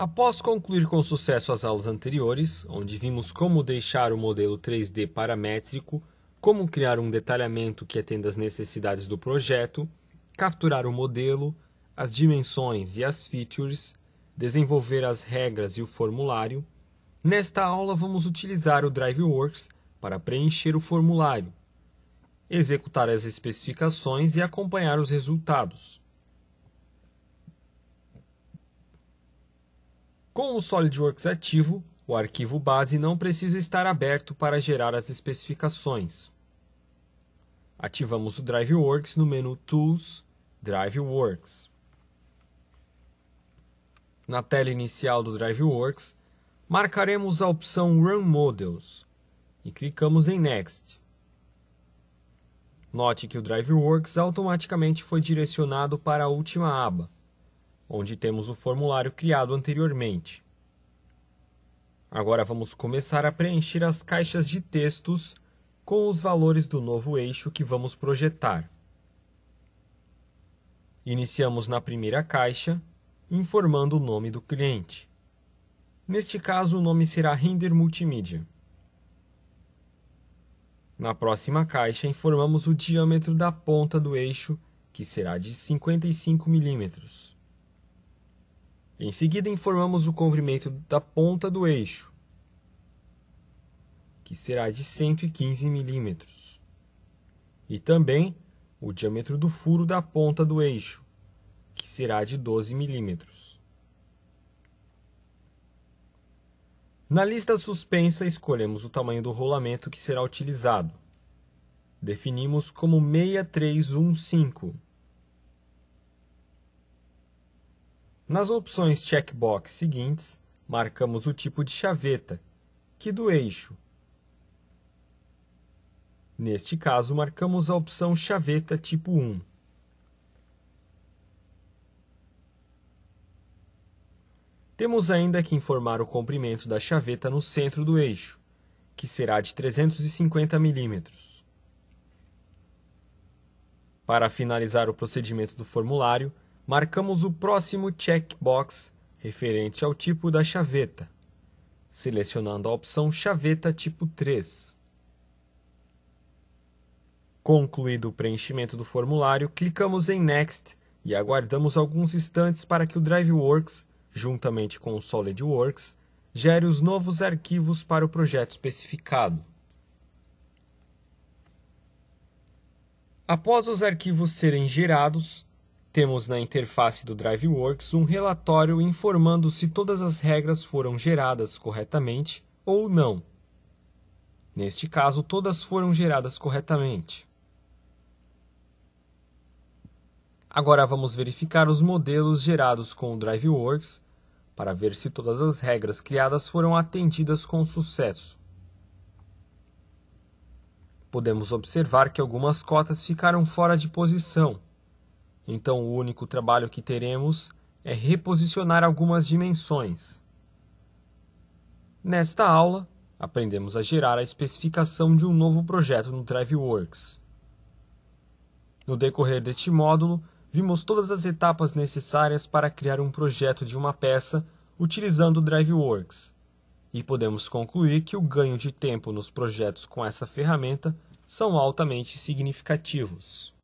Após concluir com sucesso as aulas anteriores, onde vimos como deixar o modelo 3D paramétrico, como criar um detalhamento que atenda às necessidades do projeto, capturar o modelo, as dimensões e as features, desenvolver as regras e o formulário, nesta aula vamos utilizar o DriveWorks para preencher o formulário, executar as especificações e acompanhar os resultados. Com o SolidWorks ativo, o arquivo base não precisa estar aberto para gerar as especificações. Ativamos o DriveWorks no menu Tools DriveWorks. Na tela inicial do DriveWorks, marcaremos a opção Run Models e clicamos em Next. Note que o DriveWorks automaticamente foi direcionado para a última aba, onde temos o formulário criado anteriormente. Agora vamos começar a preencher as caixas de textos com os valores do novo eixo que vamos projetar. Iniciamos na primeira caixa, informando o nome do cliente. Neste caso, o nome será Render Multimídia. Na próxima caixa, informamos o diâmetro da ponta do eixo, que será de 55 milímetros. Em seguida, informamos o comprimento da ponta do eixo, que será de 115 milímetros, e também o diâmetro do furo da ponta do eixo, que será de 12 milímetros. Na lista suspensa, escolhemos o tamanho do rolamento que será utilizado. Definimos como 6315 Nas opções checkbox seguintes, marcamos o tipo de chaveta, que do eixo. Neste caso, marcamos a opção Chaveta tipo 1. Temos ainda que informar o comprimento da chaveta no centro do eixo, que será de 350 mm. Para finalizar o procedimento do formulário, marcamos o próximo checkbox referente ao tipo da chaveta, selecionando a opção Chaveta tipo 3. Concluído o preenchimento do formulário, clicamos em Next e aguardamos alguns instantes para que o DriveWorks, juntamente com o SolidWorks, gere os novos arquivos para o projeto especificado. Após os arquivos serem gerados, temos na interface do DriveWorks um relatório informando se todas as regras foram geradas corretamente ou não. Neste caso, todas foram geradas corretamente. Agora vamos verificar os modelos gerados com o DriveWorks para ver se todas as regras criadas foram atendidas com sucesso. Podemos observar que algumas cotas ficaram fora de posição, então, o único trabalho que teremos é reposicionar algumas dimensões. Nesta aula, aprendemos a gerar a especificação de um novo projeto no DriveWorks. No decorrer deste módulo, vimos todas as etapas necessárias para criar um projeto de uma peça utilizando o DriveWorks. E podemos concluir que o ganho de tempo nos projetos com essa ferramenta são altamente significativos.